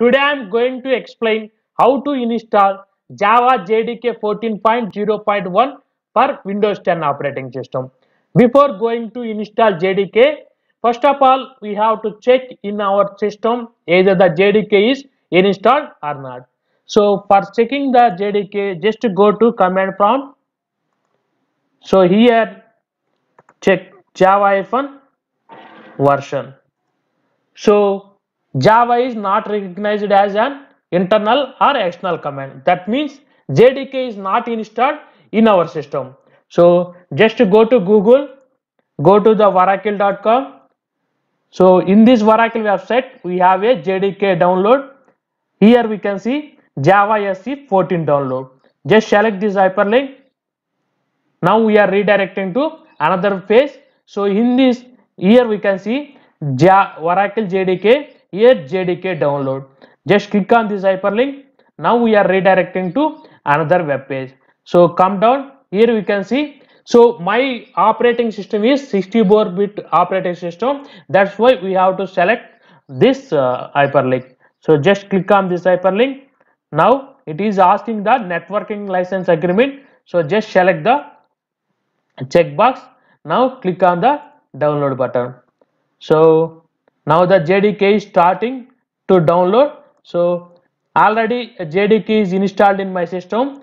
Today I am going to explain how to install Java JDK 14.0.1 for Windows 10 operating system. Before going to install JDK, first of all we have to check in our system either the JDK is installed or not. So for checking the JDK, just go to command prompt. So here check java version. So Java is not recognized as an internal or external command. That means JDK is not installed in our system. So just go to Google, go to the varakil.com. So in this Varakil website, we have a JDK download. Here we can see Java SE 14 download. Just select this hyperlink. Now we are redirecting to another page. So in this here we can see Java Oracle JDK here JDK download. Just click on this hyperlink. Now we are redirecting to another web page. So come down here we can see. So my operating system is 64 bit operating system. That's why we have to select this uh, hyperlink. So just click on this hyperlink. Now it is asking the networking license agreement. So just select the checkbox. Now click on the download button. So now the JDK is starting to download so already JDK is installed in my system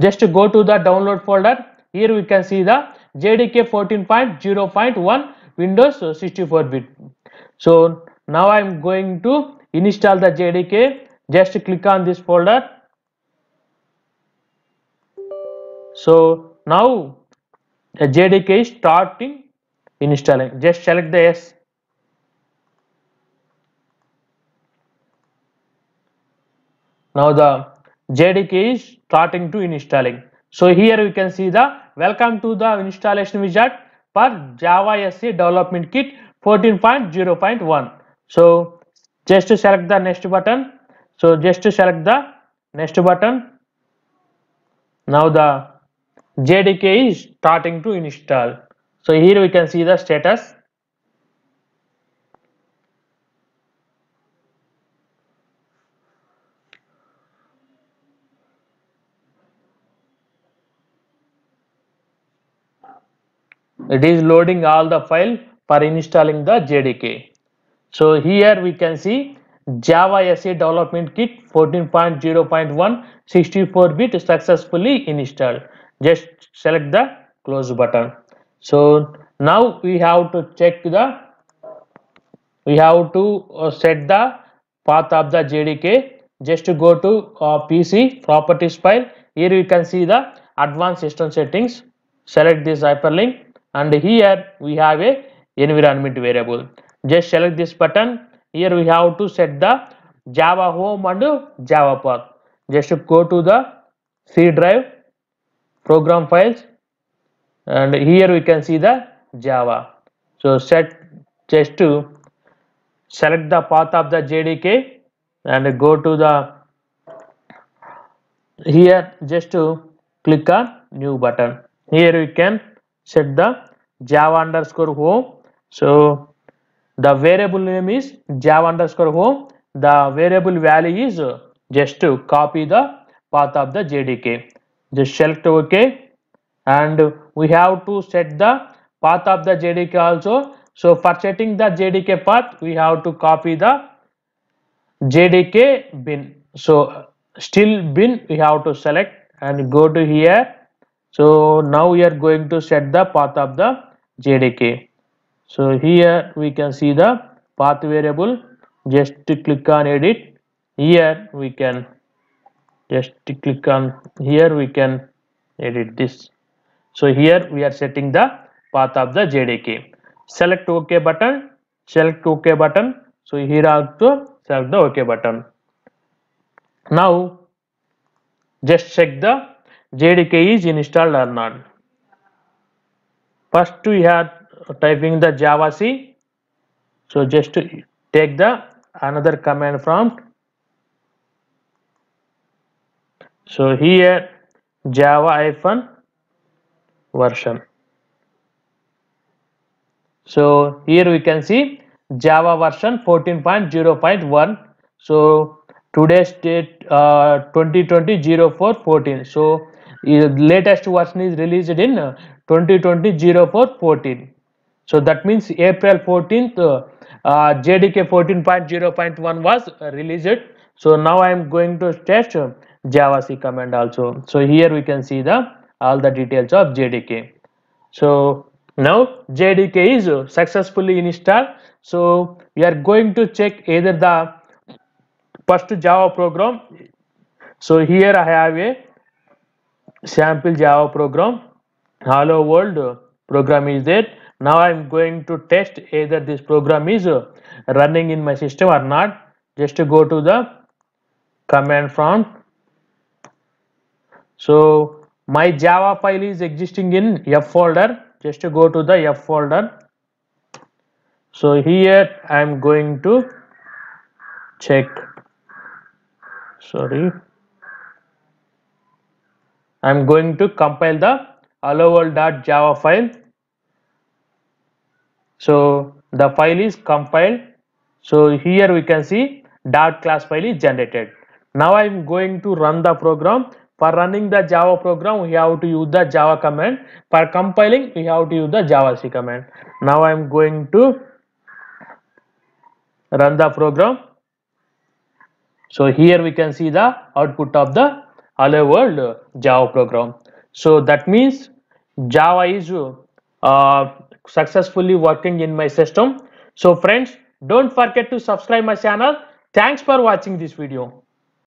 just go to the download folder here we can see the JDK 14.0.1 Windows 64 bit so now I'm going to install the JDK just click on this folder so now the JDK is starting installing just select the S now the JDK is starting to installing. So here we can see the welcome to the installation wizard for Java SE development kit 14.0.1. So just to select the next button. So just to select the next button. Now the JDK is starting to install. So here we can see the status. it is loading all the file for installing the JDK. So here we can see Java SE development kit 14.0.1 64 bit successfully installed. Just select the close button. So now we have to check the we have to uh, set the path of the JDK just to go to uh, PC properties file here you can see the advanced system settings select this hyperlink and here we have a environment variable just select this button here we have to set the java home and java path just go to the c drive program files and here we can see the java so set just to select the path of the jdk and go to the here just to click on new button here we can set the java underscore home so the variable name is java underscore home the variable value is just to copy the path of the jdk just select ok and we have to set the path of the jdk also so for setting the jdk path we have to copy the jdk bin so still bin we have to select and go to here so now we are going to set the path of the JDK. So here we can see the path variable. Just to click on edit. Here we can just to click on here we can edit this. So here we are setting the path of the JDK. Select OK button. Select OK button. So here also select the OK button. Now just check the JDK is installed or not. First we are typing the Java C. So just to take the another command prompt. So here Java iPhone version. So here we can see Java version 14.0.1. So today's date uh, 2020 04 14. So latest version is released in 2020 uh, 14 so that means april 14th uh, uh jdk 14.0.1 was uh, released so now i am going to test java c command also so here we can see the all the details of jdk so now jdk is successfully installed so we are going to check either the first java program so here i have a sample Java program. Hello world program is there. Now I'm going to test either this program is uh, running in my system or not. Just to go to the command prompt. So my Java file is existing in F folder. Just to go to the F folder. So here I'm going to check. Sorry. I'm going to compile the hello .java file. So the file is compiled. So here we can see dot class file is generated. Now I'm going to run the program. For running the Java program, we have to use the Java command. For compiling, we have to use the C command. Now I'm going to run the program. So here we can see the output of the hello world java program so that means java is uh, successfully working in my system so friends don't forget to subscribe my channel thanks for watching this video